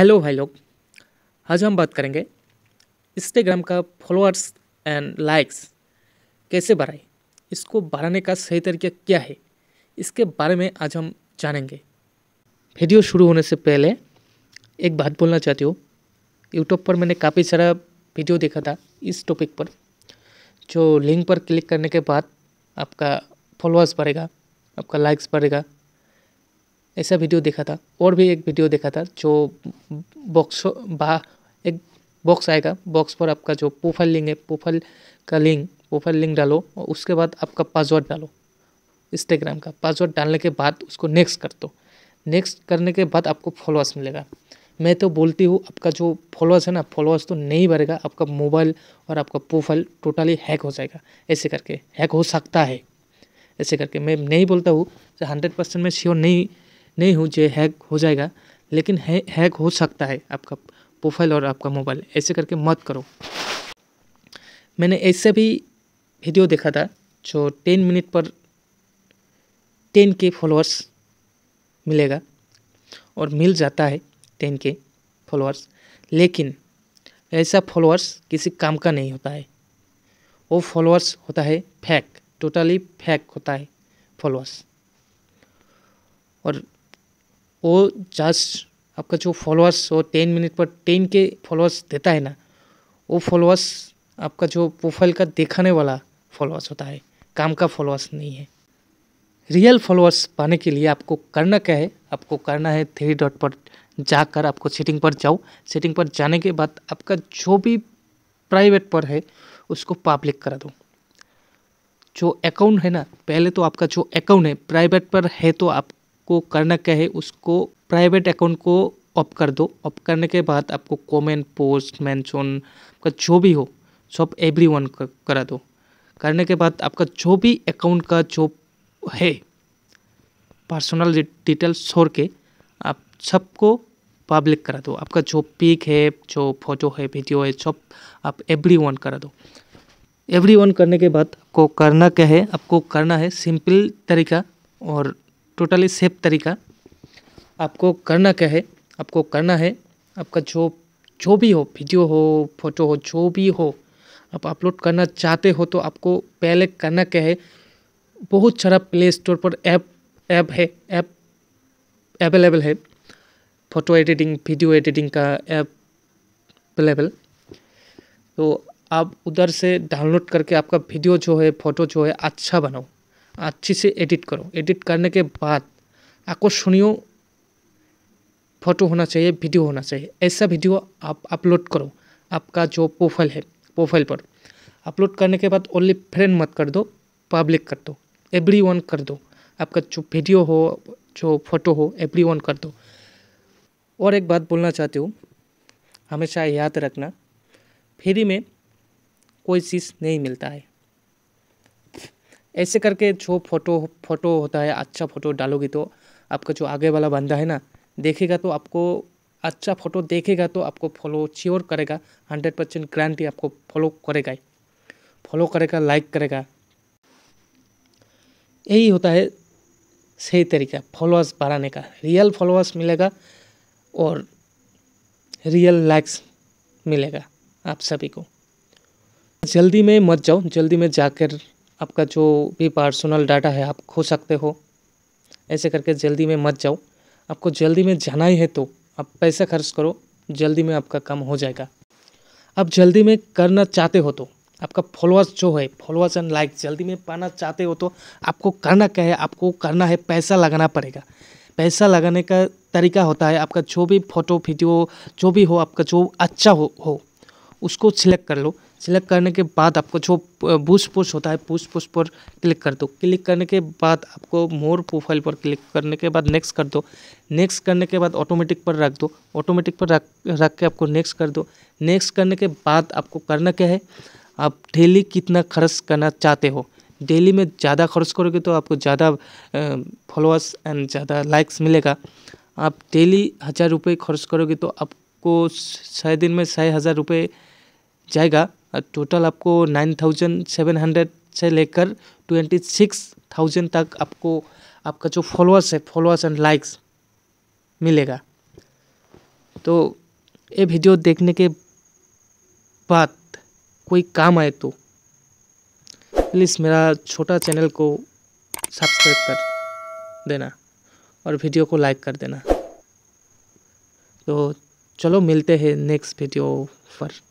hello भाई लोग आज हम बात करेंगे इंस्टाग्राम का फॉलोअर्स एंड लाइक्स कैसे बढ़ाए इसको बढ़ाने का सही तरीका क्या है इसके बारे में आज हम जानेंगे वीडियो शुरू होने से पहले एक बात बोलना चाहती हूँ यूट्यूब पर मैंने काफ़ी सारा वीडियो देखा था इस टॉपिक पर जो लिंक पर क्लिक करने के बाद आपका फॉलोअर्स बढ़ेगा आपका लाइक्स बढ़ेगा ऐसा वीडियो देखा था और भी एक वीडियो देखा था जो बॉक्स बा एक बॉक्स आएगा बॉक्स पर आपका जो प्रोफाइल लिंक है प्रोफाइल का लिंक प्रोफाइल लिंक डालो और उसके बाद आपका पासवर्ड डालो इंस्टाग्राम का पासवर्ड डालने के बाद उसको नेक्स्ट कर दो नेक्स्ट करने के बाद आपको फॉलोअर्स मिलेगा मैं तो बोलती हूँ आपका जो फॉलोअर्स है ना फॉलोअर्स तो नहीं बढ़ेगा आपका मोबाइल और आपका प्रोफाइल टोटली हैक हो जाएगा ऐसे करके हैक हो सकता है ऐसे करके मैं नहीं बोलता हूँ हंड्रेड परसेंट मैं श्योर नहीं नहीं हूँ जो हैक हो जाएगा लेकिन है हैक हो सकता है आपका प्रोफाइल और आपका मोबाइल ऐसे करके मत करो मैंने ऐसे भी वीडियो देखा था जो टेन मिनट पर टेन के फॉलोअर्स मिलेगा और मिल जाता है टेन के फॉलोअर्स लेकिन ऐसा फॉलोअर्स किसी काम का नहीं होता है वो फॉलोअर्स होता है फैक टोटली फैक होता है फॉलोअर्स और वो जस्ट आपका जो फॉलोअर्स वो टेन मिनट पर टेन के फॉलोअर्स देता है ना वो फॉलोअर्स आपका जो प्रोफाइल का दिखाने वाला फॉलोअर्स होता है काम का फॉलोअर्स नहीं है रियल फॉलोअर्स पाने के लिए आपको करना क्या है आपको करना है थ्री डॉट पर जाकर आपको सेटिंग पर जाओ सेटिंग पर जाने के बाद आपका जो भी प्राइवेट पर है उसको पब्लिक करा दो जो अकाउंट है ना पहले तो आपका जो अकाउंट है प्राइवेट पर है तो आप आपको करना क्या है उसको प्राइवेट अकाउंट को ऑप कर दो ऑफ करने के बाद आपको कॉमेंट पोस्ट मैंशन आपका जो भी हो सब एवरी वन करा दो करने के बाद आपका जो भी अकाउंट का जो है पर्सनल डिटेल छोड़ के आप सबको पब्लिक करा दो आपका जो पिक है जो फोटो है वीडियो है सब आप एवरी वन करा दो एवरी वन करने के बाद आपको करना क्या है आपको करना है सिंपल तरीका और टोटली सेफ तरीका आपको करना क्या है आपको करना है आपका जो जो भी हो वीडियो हो फोटो हो जो भी हो आप अपलोड करना चाहते हो तो आपको पहले करना क्या है बहुत सारा प्ले स्टोर पर ऐप ऐप है ऐप अवेलेबल है फ़ोटो एडिटिंग वीडियो एडिटिंग का ऐप अवेलेबल तो आप उधर से डाउनलोड करके आपका वीडियो जो है फ़ोटो जो है अच्छा बनाओ अच्छी से एडिट करो एडिट करने के बाद आकर्षणीय फोटो होना चाहिए वीडियो होना चाहिए ऐसा वीडियो आप अपलोड करो आपका जो प्रोफाइल है प्रोफाइल पर अपलोड करने के बाद ओनली फ्रेंड मत कर दो पब्लिक कर दो एवरी वन कर दो आपका जो वीडियो हो जो फोटो हो एवरी वन कर दो और एक बात बोलना चाहती हूँ हमेशा याद रखना फ्री में कोई चीज़ नहीं मिलता है ऐसे करके जो फोटो फोटो होता है अच्छा फोटो डालोगे तो आपका जो आगे वाला बंदा है ना देखेगा तो आपको अच्छा फोटो देखेगा तो आपको फॉलो श्योर करेगा हंड्रेड परसेंट गारंटी आपको फॉलो करेगा फॉलो करेगा लाइक करेगा यही होता है सही तरीका फॉलोअर्स बढ़ाने का रियल फॉलोअर्स मिलेगा और रियल लाइक्स मिलेगा आप सभी को जल्दी में मत जाओ जल्दी में जाकर आपका जो भी पर्सनल डाटा है आप खो सकते हो ऐसे करके जल्दी में मत जाओ आपको जल्दी में जाना ही है तो आप पैसा खर्च करो जल्दी में आपका काम हो जाएगा आप जल्दी में करना चाहते हो तो आपका फॉलोअर्स जो है फॉलोअर्स एंड लाइक जल्दी में पाना चाहते हो तो आपको करना क्या है आपको करना है पैसा लगाना पड़ेगा पैसा लगाने का तरीका होता है आपका जो भी फोटो वीडियो जो भी हो आपका जो अच्छा हो, हो उसको सिलेक्ट कर लो सिलेक्ट करने के बाद आपको जो बूस पुश होता है पुश पुश पर क्लिक कर दो क्लिक करने के बाद आपको मोर प्रोफाइल पर क्लिक करने के बाद नेक्स्ट कर दो नेक्स्ट करने के बाद ऑटोमेटिक पर रख दो ऑटोमेटिक पर रख रख के आपको नेक्स्ट कर दो नेक्स्ट करने के बाद आपको करना क्या है आप डेली कितना खर्च करना चाहते हो डेली में ज़्यादा खर्च करोगे तो आपको ज़्यादा फॉलोअर्स एंड ज़्यादा लाइक्स मिलेगा आप डेली हज़ार रुपये खर्च करोगे तो आपको छः दिन में छः हज़ार रुपये जाएगा टोटल आपको नाइन थाउजेंड सेवन हंड्रेड से लेकर ट्वेंटी सिक्स थाउजेंड तक आपको आपका जो फॉलोअर्स है फॉलोअर्स एंड लाइक्स मिलेगा तो ये वीडियो देखने के बाद कोई काम आए तो प्लीज़ मेरा छोटा चैनल को सब्सक्राइब कर देना और वीडियो को लाइक कर देना तो चलो मिलते हैं नेक्स्ट वीडियो पर